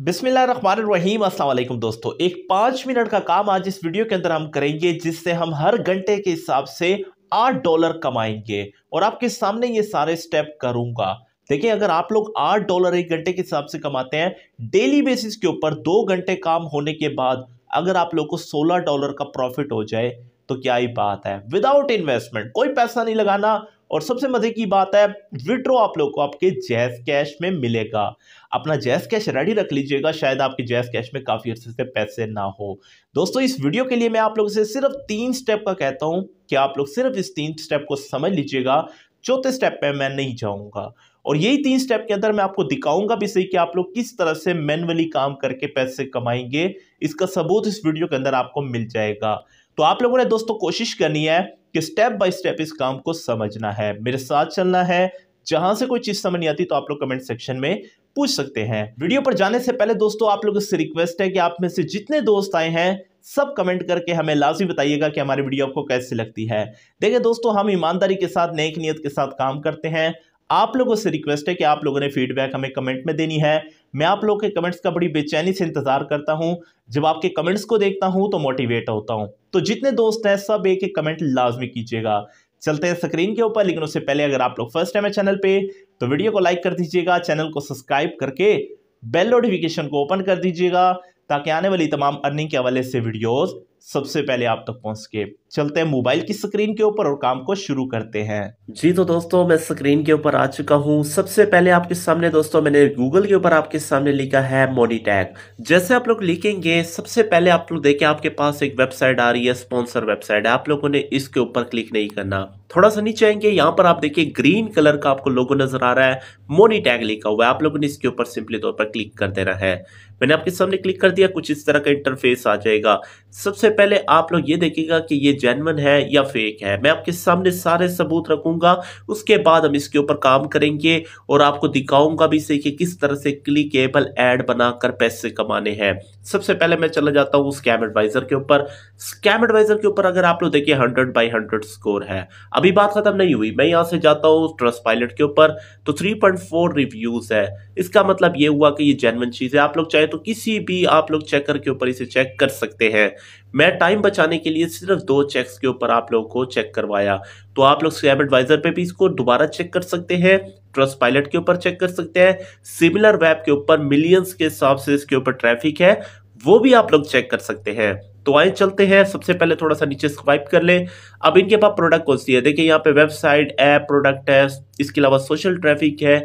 बिसमिल्ल रहीम दोस्तों एक पाँच मिनट का काम आज इस वीडियो के अंदर हम करेंगे जिससे हम हर घंटे के हिसाब से आठ डॉलर कमाएंगे और आपके सामने ये सारे स्टेप करूंगा देखिए अगर आप लोग आठ डॉलर एक घंटे के हिसाब से कमाते हैं डेली बेसिस के ऊपर दो घंटे काम होने के बाद अगर आप लोग को सोलह डॉलर का प्रॉफिट हो जाए तो क्या ही बात है विदाउट इन्वेस्टमेंट कोई पैसा नहीं लगाना और सबसे मज़े की बात है विड्रो आप लोग को आपके जैस कैश में मिलेगा अपना जैस कैश रेडी रख लीजिएगा शायद आपके जैस कैश में काफ़ी अर्से से पैसे ना हो दोस्तों इस वीडियो के लिए मैं आप लोग से सिर्फ तीन स्टेप का कहता हूं कि आप लोग सिर्फ इस तीन स्टेप को समझ लीजिएगा चौथे स्टेप पे मैं नहीं जाऊंगा और यही तीन स्टेप के अंदर मैं आपको दिखाऊंगा भी सही कि आप लोग किस तरह से मैन्युअली काम करके पैसे कमाएंगे इसका सबूत इस वीडियो के अंदर आपको मिल जाएगा तो आप लोगों ने दोस्तों कोशिश करनी है कि स्टेप बाय स्टेप इस काम को समझना है मेरे साथ चलना है जहां से कोई चीज समझ नहीं आती तो आप लोग कमेंट सेक्शन में पूछ सकते हैं वीडियो पर जाने से पहले दोस्तों आप लोगों से रिक्वेस्ट है कि आप में से जितने दोस्त आए हैं सब कमेंट करके हमें लाजमी बताइएगा कि हमारी वीडियो आपको कैसी लगती है देखिए दोस्तों हम ईमानदारी के साथ नेक नियत के साथ काम करते हैं आप लोगों से रिक्वेस्ट है कि आप लोगों ने फीडबैक हमें कमेंट में देनी है मैं आप लोगों के कमेंट्स का बड़ी बेचैनी से इंतज़ार करता हूं जब आपके कमेंट्स को देखता हूं तो मोटिवेट होता हूं तो जितने दोस्त हैं सब एक एक कमेंट लाजमी कीजिएगा चलते हैं स्क्रीन के ऊपर लेकिन उससे पहले अगर आप लोग फर्स्ट टाइम है चैनल पे तो वीडियो को लाइक कर दीजिएगा चैनल को सब्सक्राइब करके बेल नोटिफिकेशन को ओपन कर दीजिएगा ताकि आने वाली तमाम अर्निंग के हवाले से वीडियोस सबसे पहले आप तक पहुंच सके चलते हैं मोबाइल की स्क्रीन के ऊपर और काम को शुरू करते हैं जी तो दोस्तों मैं स्क्रीन के ऊपर आ चुका हूं सबसे पहले आपके सामने दोस्तों मैंने गूगल के ऊपर आपके सामने लिखा है मोनी जैसे आप लोग लिखेंगे सबसे पहले आप लोग देखें आपके पास एक वेबसाइट आ रही है स्पॉन्सर वेबसाइट है आप लोगों ने इसके ऊपर क्लिक नहीं करना थोड़ा सा नीचे आएंगे यहाँ पर आप देखिए ग्रीन कलर का आपको लोगो नजर आ रहा है मोनी टैग लिखा हुआ है आप लोगों ने इसके ऊपर सिंपली तौर पर क्लिक कर देना है मैंने आपके सामने क्लिक कर दिया कुछ इस तरह का इंटरफेस आ जाएगा सबसे पहले आप लोग ये देखिएगा कि ये जेनवन है या फेक है मैं आपके सामने सारे सबूत रखूंगा उसके बाद हम इसके ऊपर काम करेंगे और आपको दिखाऊंगा भी सही कि किस तरह से क्लिकेबल एड बनाकर पैसे कमाने हैं सबसे पहले मैं चला जाता हूँ स्कैम एडवाइजर के ऊपर स्कैम एडवाइजर के ऊपर अगर आप लोग देखिए हंड्रेड बाई हंड्रेड स्कोर है अभी बात खत्म नहीं हुई मैं यहाँ से जाता हूँ ट्रस्ट पायलट के ऊपर तो थ्री रिव्यूज है इसका मतलब ये हुआ कि ये जेनवन चीज है आप लोग चाहे तो किसी भी आप लोग चेकर के ऊपर इसे चेक कर सकते हैं मैं टाइम बचाने के लिए सिर्फ दो चेक्स के ऊपर आप लोगों को चेक करवाया तो आप लोग स्कैम एडवाइजर पे भी इसको दोबारा चेक कर सकते हैं ट्रस्ट पायलट के ऊपर चेक कर सकते हैं सिमिलर वेब के ऊपर मिलियंस के हिसाब से इसके ऊपर ट्रैफिक है वो भी आप लोग चेक कर सकते हैं तो आए चलते हैं सबसे पहले थोड़ा सा नीचे स्वाइप कर ले अब इनके पास प्रोडक्ट कौन सी है देखिए यहाँ पे वेबसाइट ऐप प्रोडक्ट है इसके अलावा सोशल ट्रैफिक है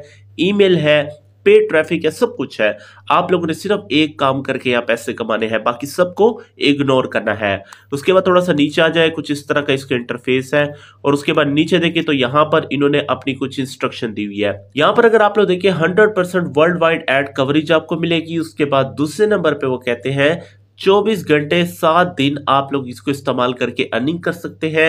ईमेल है पे ट्रैफिक है सब कुछ है आप लोगों ने सिर्फ एक काम करके यहाँ पैसे कमाने हैं बाकी सबको इग्नोर करना है उसके बाद थोड़ा सा नीचे आ जाए कुछ इस तरह का इसका इंटरफेस है और उसके बाद नीचे देखें तो यहाँ पर इन्होंने अपनी कुछ इंस्ट्रक्शन दी हुई है यहाँ पर अगर आप लोग देखिए hundred world wide ad coverage आपको मिलेगी उसके बाद दूसरे नंबर पर वो कहते हैं 24 घंटे सात दिन आप लोग इसको इस्तेमाल करके अर्निंग कर सकते हैं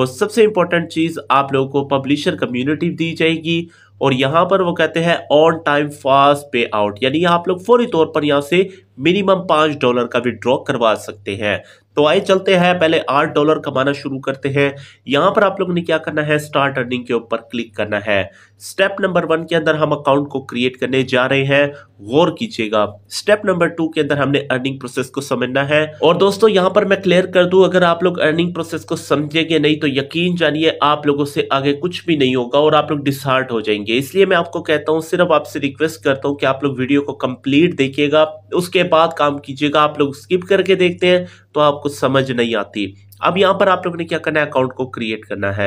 और सबसे इंपॉर्टेंट चीज़ आप लोगों को पब्लिशर कम्युनिटी दी जाएगी और यहाँ पर वो कहते हैं on time fast pay out यानी आप लोग फौरी तौर पर यहाँ से मिनिमम पाँच डॉलर का विड्रॉ करवा सकते हैं तो आइए चलते हैं पहले आठ डॉलर कमाना शुरू करते हैं यहाँ पर आप लोग ने क्या करना है स्टार्ट अर्निंग के ऊपर क्लिक करना है स्टेप नंबर वन के अंदर हम अकाउंट को क्रिएट करने जा रहे हैं गौर कीजिएगा स्टेप नंबर टू के अंदर हमने अर्निंग प्रोसेस को समझना है और दोस्तों यहाँ पर मैं क्लियर कर दूं अगर आप लोग अर्निंग प्रोसेस को समझेंगे नहीं तो यकीन जानिए आप लोगों से आगे कुछ भी नहीं होगा और आप लोग डिसहार्ट हो जाएंगे इसलिए मैं आपको कहता हूँ सिर्फ आपसे रिक्वेस्ट करता हूँ कि आप लोग वीडियो को कंप्लीट देखिएगा उसके बाद काम कीजिएगा आप लोग स्किप करके देखते हैं तो आपको समझ नहीं आती अब यहाँ पर आप लोगों ने क्या करना है अकाउंट को क्रिएट करना है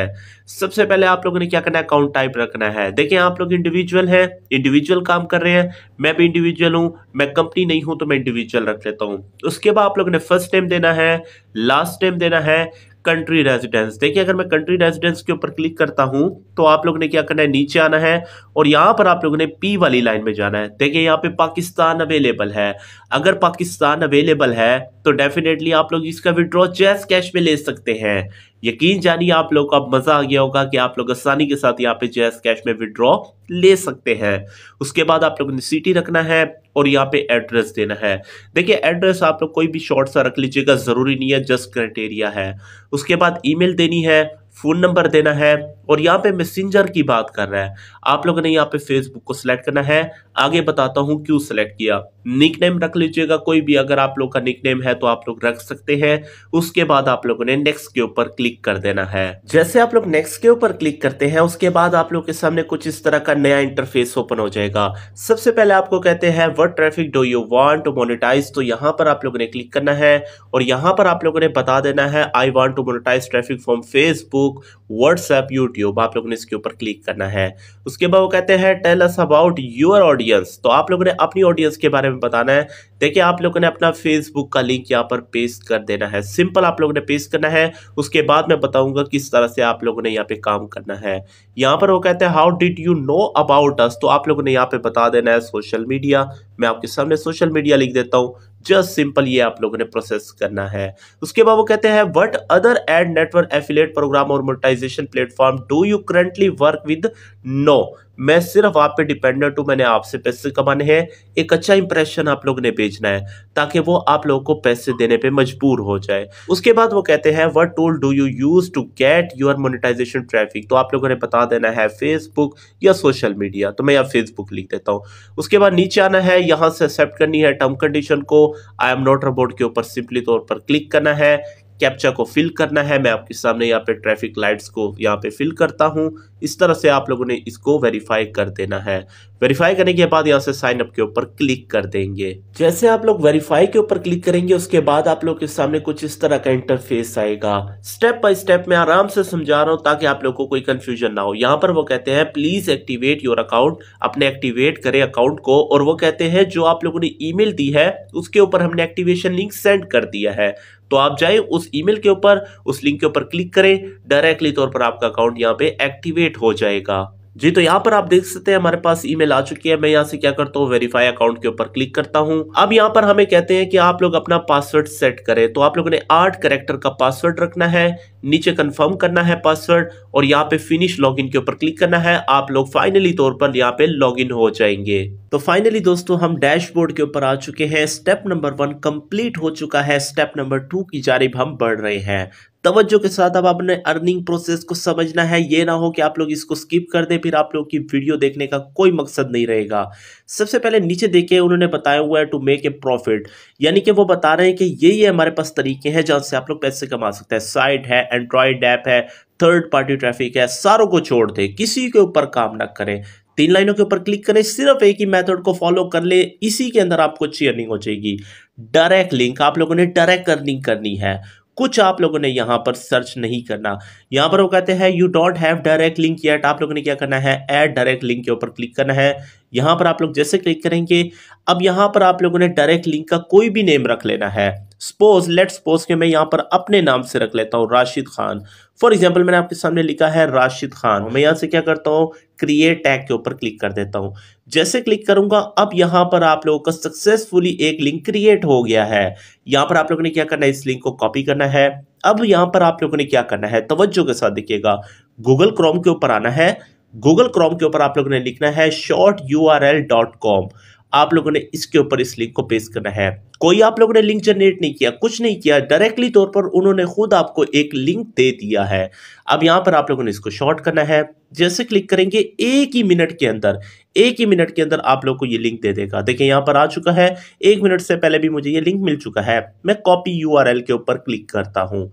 सबसे पहले आप लोगों ने क्या करना है अकाउंट टाइप रखना है देखिए आप लोग इंडिविजुअल हैं इंडिविजुअल काम कर रहे हैं मैं भी इंडिविजुअल हूँ मैं कंपनी नहीं हूँ तो मैं इंडिविजुअल रख लेता हूँ उसके बाद आप लोगों ने फर्स्ट टाइम देना है लास्ट टाइम देना है कंट्री रेजिडेंस देखिए अगर मैं कंट्री रेजिडेंस के ऊपर क्लिक करता हूं तो आप लोगों ने क्या करना है नीचे आना है और यहां पर आप लोगों ने पी वाली लाइन में जाना है देखिए यहां पे पाकिस्तान अवेलेबल है अगर पाकिस्तान अवेलेबल है तो डेफिनेटली आप लोग इसका विड्रॉ जैस कैश में ले सकते हैं यकीन जानिए आप लोग का मज़ा आ गया होगा कि आप लोग आसानी के साथ यहाँ पे जो कैश में विड्रॉ ले सकते हैं उसके बाद आप लोग ने सिटी रखना है और यहाँ पे एड्रेस देना है देखिए एड्रेस आप लोग कोई भी शॉर्ट सा रख लीजिएगा ज़रूरी नहीं है जस्ट क्राइटेरिया है उसके बाद ईमेल देनी है फ़ोन नंबर देना है और यहाँ पे मैसेंजर की बात कर रहा है आप लोगों ने यहाँ पे फेसबुक को सिलेक्ट करना है आगे बताता हूँ क्यों सिलेक्ट किया निक नेम रख लीजिएगा कोई भी अगर आप लोग का निक नेम है तो आप लोग रख सकते हैं उसके बाद आप लोगों ने नेक्स्ट के ऊपर क्लिक कर देना है जैसे आप लोग नेक्स्ट के ऊपर क्लिक करते हैं उसके बाद आप लोग के सामने कुछ इस तरह का नया इंटरफेस ओपन हो जाएगा सबसे पहले आपको कहते हैं what traffic do you want to monetize तो यहाँ पर आप लोगों ने क्लिक करना है और यहाँ पर आप लोगों ने बता देना है I want to monetize traffic from Facebook Facebook WhatsApp YouTube आप लोगों ने इसके ऊपर क्लिक करना है उसके बाद वो कहते हैं tell us about your audience तो आप लोगों ने अपनी ऑडियंस के बारे में बताना है देखिए आप लोगों ने अपना फेसबुक का लिंक यहाँ पर पेस्ट कर देना है सिंपल आप लोगों ने पेस्ट करना है उसके बाद मैं बताऊंगा किस तरह से आप लोगों ने यहाँ पे काम करना है यहाँ पर वो कहते हैं how did you know about us तो आप लोगों ने यहाँ पे बता देना है सोशल मीडिया मैं आपके सामने सोशल मीडिया लिख देता हूँ जस्ट सिंपल ये आप लोगों ने प्रोसेस करना है उसके बाद वो कहते हैं what other ad network affiliate program और monetization platform do you currently work with no मैं सिर्फ आप पे डिपेंडेंट हूँ मैंने आपसे पैसे कमाने हैं एक अच्छा इंप्रेशन आप लोग ने भेजना है ताकि वो आप लोगों को पैसे देने पे मजबूर हो जाए उसके बाद वो कहते हैं what tool do you use to get your monetization traffic तो आप लोगों ने बता देना है फेसबुक या सोशल मीडिया तो मैं यहाँ फेसबुक लिख देता हूँ उसके बाद नीचे आना है यहाँ से एक्सेप्ट करनी है टर्म कंडीशन को आई एम नॉट रोबोट के ऊपर सिंपली तौर पर क्लिक करना है कैप्चा को फिल करना है मैं आपके सामने यहाँ पे ट्रैफिक लाइट्स को यहाँ पे फिल करता हूँ इस तरह से आप लोगों ने इसको वेरीफाई कर देना है वेरीफाई करने के बाद यहाँ से साइन अप के ऊपर क्लिक कर देंगे जैसे आप लोग वेरीफाई के ऊपर क्लिक करेंगे उसके बाद आप लोग के सामने कुछ इस तरह का इंटरफेस आएगा स्टेप बाय स्टेप मैं आराम से समझा रहा हूँ ताकि आप लोग को कोई कंफ्यूजन ना हो यहाँ पर वो कहते हैं प्लीज एक्टिवेट योर अकाउंट अपने एक्टिवेट करे अकाउंट को और वो कहते हैं जो आप लोगों ने ईमेल दी है उसके ऊपर हमने एक्टिवेशन लिंक सेंड कर दिया है तो आप जाए उस ईमेल के ऊपर उस लिंक के ऊपर क्लिक करें डायरेक्टली तौर पर आपका अकाउंट यहाँ पे एक्टिवेट हो जाएगा जी तो यहाँ पर आप देख सकते हैं हमारे पास ईमेल आ चुकी है मैं यहाँ से क्या करता हूँ वेरीफाई अकाउंट के ऊपर क्लिक करता हूँ अब यहाँ पर हमें कहते हैं कि आप लोग अपना पासवर्ड सेट करें तो आप लोगों ने आठ करेक्टर का पासवर्ड रखना है नीचे कंफर्म करना है पासवर्ड और यहाँ पे फिनिश लॉगिन के ऊपर क्लिक करना है आप लोग फाइनली तौर पर यहाँ पे लॉग हो जाएंगे तो फाइनली दोस्तों हम डैशबोर्ड के ऊपर आ चुके हैं स्टेप नंबर वन कंप्लीट हो चुका है स्टेप नंबर टू की जारिब हम बढ़ रहे हैं तवज्जो के साथ अब आपने अर्निंग प्रोसेस को समझना है ये ना हो कि आप लोग इसको स्किप कर दें फिर आप लोग की वीडियो देखने का कोई मकसद नहीं रहेगा सबसे पहले नीचे देखिए उन्होंने बताया हुआ है टू मेक ए प्रॉफिट यानी कि वो बता रहे हैं कि ये ये हमारे पास तरीके हैं जहाँ से आप लोग पैसे कमा सकते हैं साइट है एंड्रॉयड ऐप है थर्ड पार्टी ट्रैफिक है सारों को छोड़ दें किसी के ऊपर काम ना करें तीन लाइनों के ऊपर क्लिक करें सिर्फ एक ही मेथड को फॉलो कर ले इसी के अंदर आपको अच्छी अर्निंग हो जाएगी डायरेक्ट लिंक आप लोगों ने डायरेक्ट अर्निंग करनी है कुछ आप लोगों ने यहां पर सर्च नहीं करना यहां पर वो कहते हैं you don't have direct link yet आप लोगों ने क्या करना है एड डायरेक्ट लिंक के ऊपर क्लिक करना है यहां पर आप लोग जैसे क्लिक करेंगे अब यहां पर आप लोगों ने डायरेक्ट लिंक का कोई भी नेम रख लेना है सपोज लेट सपोज के मैं यहाँ पर अपने नाम से रख लेता हूँ राशिद खान फॉर एग्जाम्पल मैंने आपके सामने लिखा है राशिद खान मैं यहाँ से क्या करता हूँ क्रिएट टैग के ऊपर क्लिक कर देता हूँ जैसे क्लिक करूंगा अब यहाँ पर आप लोगों का सक्सेसफुली एक लिंक क्रिएट हो गया है यहाँ पर आप लोगों ने क्या करना है इस लिंक को कॉपी करना है अब यहाँ पर आप लोगों ने क्या करना है तवज्जो के साथ देखिएगा गूगल क्रोम के ऊपर आना है गूगल क्रोम के ऊपर आप लोगों ने लिखना है short U R L dot com आप लोगों ने इसके ऊपर इस लिंक को पेस्ट करना है कोई आप लोगों ने लिंक जनरेट नहीं किया कुछ नहीं किया डायरेक्टली तौर पर उन्होंने खुद आपको एक लिंक दे दिया है अब यहां पर आप लोगों ने इसको शॉर्ट करना है जैसे क्लिक करेंगे एक ही मिनट के अंदर एक ही मिनट के अंदर आप लोग को ये लिंक दे देगा देखिए यहां पर आ चुका है एक मिनट से पहले भी मुझे ये लिंक मिल चुका है मैं कॉपी यू के ऊपर क्लिक करता हूं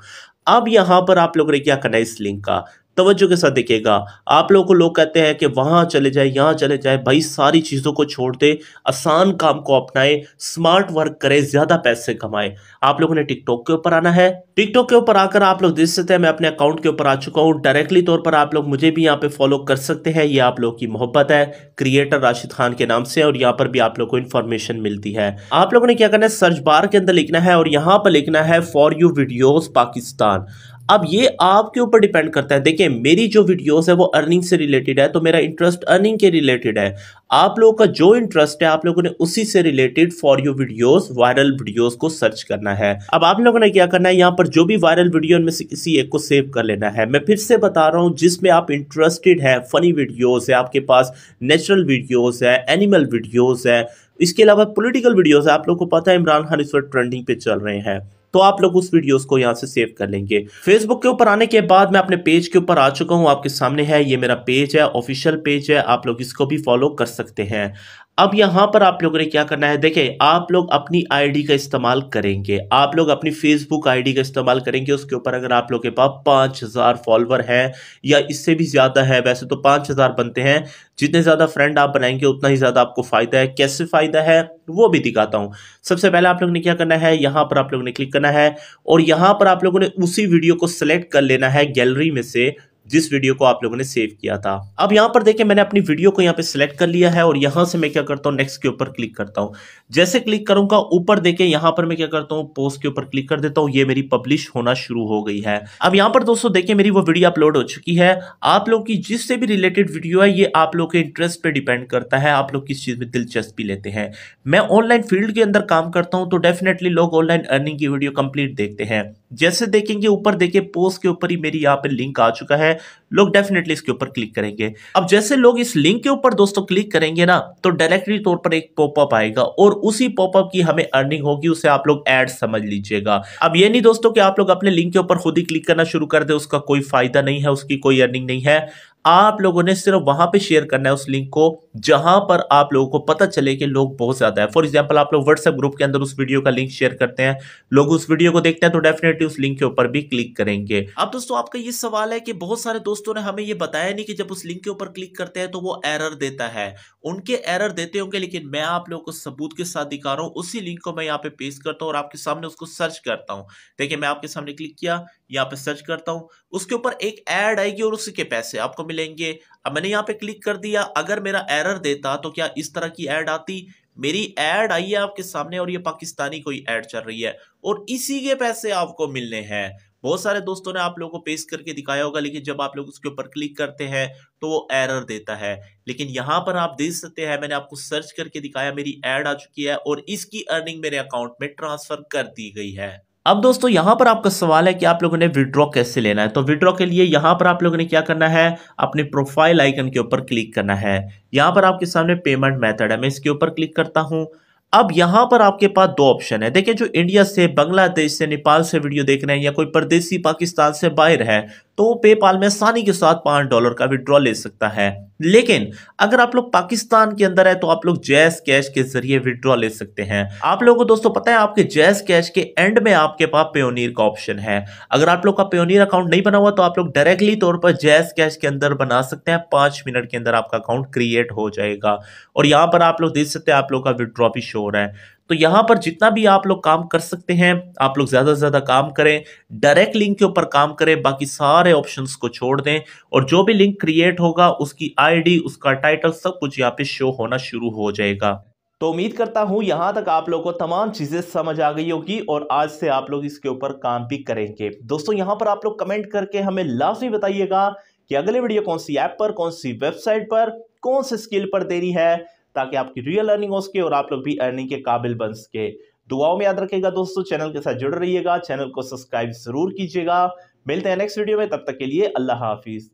अब यहां पर आप लोगों ने क्या करना है इस लिंक का तवज्जो के साथ देखिएगा आप लोगों को लोग कहते हैं कि वहां चले जाए यहाँ चले जाए भाई सारी चीज़ों को छोड़ दे आसान काम को अपनाएं स्मार्ट वर्क करें ज़्यादा पैसे कमाएं आप लोगों ने टिकटॉक के ऊपर आना है टिकटॉक के ऊपर आकर आप लोग देख सकते हैं मैं अपने अकाउंट के ऊपर आ चुका हूँ डायरेक्टली तौर पर आप लोग मुझे भी यहाँ पे फॉलो कर सकते हैं ये आप लोग की मोहब्बत है क्रिएटर राशिद खान के नाम से और यहाँ पर भी आप लोग को इन्फॉर्मेशन मिलती है आप लोगों ने क्या करना है सर्च बार के अंदर लिखना है और यहाँ पर लिखना है फॉर यू वीडियोज पाकिस्तान अब ये आपके ऊपर डिपेंड करता है देखिए मेरी जो वीडियोस है वो अर्निंग से रिलेटेड है तो मेरा इंटरेस्ट अर्निंग के रिलेटेड है आप लोगों का जो इंटरेस्ट है आप लोगों ने उसी से related for you videos viral videos को सर्च करना है अब आप लोगों ने क्या करना है यहाँ पर जो भी वायरल वीडियो में से किसी एक को सेव कर लेना है मैं फिर से बता रहा हूँ जिसमें आप इंटरेस्टेड है फनी वीडियोज है आपके पास नेचुरल वीडियोज है एनिमल वीडियोज है इसके अलावा पोलिटिकल वीडियोज है आप लोग को पता है इमरान खान इस वक्त ट्रेंडिंग पे चल रहे हैं तो आप लोग उस वीडियो को यहाँ से सेव कर लेंगे फेसबुक के ऊपर आने के बाद मैं अपने पेज के ऊपर आ चुका हूँ आपके सामने है ये मेरा पेज है ऑफिशियल पेज है आप लोग इसको भी फॉलो कर सकते हैं अब यहां पर आप लोगों ने क्या करना है देखिए आप लोग अपनी आईडी का इस्तेमाल करेंगे आप लोग अपनी फेसबुक आईडी का इस्तेमाल करेंगे उसके ऊपर अगर आप लोग के पास पांच हज़ार फॉलोवर हैं या इससे भी ज़्यादा है वैसे तो पांच हज़ार बनते हैं जितने ज़्यादा फ्रेंड आप बनाएंगे उतना ही ज़्यादा आपको फ़ायदा है कैसे फ़ायदा है वो भी दिखाता हूं सबसे पहले आप लोग ने क्या करना है यहां पर आप लोगों ने क्लिक करना है और यहां पर आप लोगों ने उसी वीडियो को सिलेक्ट कर लेना है गैलरी में से जिस वीडियो को आप लोगों ने सेव किया था अब यहाँ पर देखिए मैंने अपनी वीडियो को यहाँ पे सिलेक्ट कर लिया है और यहाँ से मैं क्या करता हूँ नेक्स्ट के ऊपर क्लिक करता हूँ जैसे क्लिक करूंगा ऊपर देखिए यहाँ पर मैं क्या करता हूँ पोस्ट के ऊपर क्लिक कर देता हूँ ये मेरी पब्लिश होना शुरू हो गई है अब यहाँ पर दोस्तों देखिए मेरी वो वीडियो अपलोड हो चुकी है आप लोग की जिससे भी रिलेटेड वीडियो है ये आप लोग के इंटरेस्ट पर डिपेंड करता है आप लोग किस चीज़ में दिलचस्पी लेते हैं मैं ऑनलाइन फील्ड के अंदर काम करता हूँ तो डेफिनेटली लोग ऑनलाइन अर्निंग की वीडियो कंप्लीट देखते हैं जैसे देखेंगे ऊपर देखिए पोस्ट के ऊपर ही मेरी यहाँ पे लिंक आ चुका है है लोग डेफिनेटली इसके ऊपर क्लिक करेंगे अब जैसे लोग इस लिंक के ऊपर दोस्तों क्लिक करेंगे ना तो डायरेक्टली तौर पर एक पॉपअप आएगा और उसी पॉपअप की हमें अर्निंग होगी उसे आप लोग एड समझ लीजिएगा अब ये नहीं दोस्तों कि आप लोग अपने लिंक के ऊपर खुद ही क्लिक करना शुरू कर दे उसका कोई फायदा नहीं है उसकी कोई अर्निंग नहीं है आप लोगों ने सिर्फ वहां पे शेयर करना है उस लिंक को जहां पर आप लोगों को पता चले कि लोग बहुत ज्यादा है फॉर एग्जाम्पल आप लोग व्हाट्सएप ग्रुप के अंदर उस वीडियो का लिंक शेयर करते हैं लोग उस वीडियो को देखते हैं तो डेफिनेटली उस लिंक के ऊपर भी क्लिक करेंगे अब दोस्तों आपका ये सवाल है कि बहुत सारे दोस्तों ने हमें ये बताया नहीं कि जब उस लिंक के ऊपर क्लिक करते हैं तो वो एरर देता है उनके एरर देते होंगे लेकिन मैं आप लोगों को सबूत के साथ दिखा रहा हूँ उसी लिंक को मैं यहाँ पे पेश करता हूँ और आपके सामने उसको सर्च करता हूँ देखिये मैं आपके सामने क्लिक किया यहाँ पे सर्च करता हूँ उसके ऊपर एक ऐड आएगी और उसी के पैसे आपको मिलेंगे अब मैंने यहाँ पे क्लिक कर दिया अगर मेरा एरर देता तो क्या इस तरह की एड आती मेरी एड आई है आपके सामने और ये पाकिस्तानी कोई एड चल रही है और इसी के पैसे आपको मिलने हैं बहुत सारे दोस्तों ने आप लोगों को पेश करके दिखाया होगा लेकिन जब आप लोग उसके ऊपर क्लिक करते हैं तो वो एरर देता है लेकिन यहाँ पर आप देख सकते हैं मैंने आपको सर्च करके दिखाया मेरी एड आ चुकी है और इसकी अर्निंग मेरे अकाउंट में ट्रांसफर कर दी गई है अब दोस्तों यहां पर आपका सवाल है कि आप लोगों ने विड्रॉ कैसे लेना है तो विड्रॉ के लिए यहां पर आप लोगों ने क्या करना है अपने प्रोफाइल आइकन के ऊपर क्लिक करना है यहां पर आपके सामने पेमेंट मेथड है मैं इसके ऊपर क्लिक करता हूं अब यहां पर आपके पास दो ऑप्शन है देखिए जो इंडिया से बांग्लादेश से नेपाल से वीडियो देख रहे हैं या कोई परदेसी पाकिस्तान से बाहर है तो पेपाल में आसानी के साथ पांच डॉलर का विड्रॉ ले सकता है लेकिन अगर आप लोग पाकिस्तान के अंदर है तो आप लोग जैस कैश के जरिए विड्रॉ ले सकते हैं आप लोगों को दोस्तों पता है आपके जैस कैश के एंड में आपके पास पेयोनियर का ऑप्शन है अगर आप लोग का पेयोनियर अकाउंट नहीं बना हुआ तो आप लोग डायरेक्टली तौर पर जैस कैश के अंदर बना सकते हैं पांच मिनट के अंदर आपका अकाउंट क्रिएट हो जाएगा और यहां पर आप लोग देख सकते हैं आप लोग का विड्रॉ भी शोर है तो यहां पर जितना भी आप लोग काम कर सकते हैं आप लोग ज़्यादा से ज़्यादा काम करें डायरेक्ट लिंक के ऊपर काम करें बाकी सारे ऑप्शंस को छोड़ दें और जो भी लिंक क्रिएट होगा उसकी आईडी उसका टाइटल सब कुछ यहाँ पे शो होना शुरू हो जाएगा तो उम्मीद करता हूं यहां तक आप लोगों को तमाम चीज़ें समझ आ गई होगी और आज से आप लोग इसके ऊपर काम भी करेंगे दोस्तों यहां पर आप लोग कमेंट करके हमें लाजमी बताइएगा कि अगले वीडियो कौन सी ऐप पर कौन सी वेबसाइट पर कौन से स्किल पर देनी है ताकि आपकी रियल अर्निंग हो सके और आप लोग भी अर्निंग के काबिल बन सके दुआओं में याद रखेगा दोस्तों चैनल के साथ जुड़ रहिएगा चैनल को सब्सक्राइब जरूर कीजिएगा मिलते हैं नेक्स्ट वीडियो में तब तक के लिए अल्लाह हाफिज़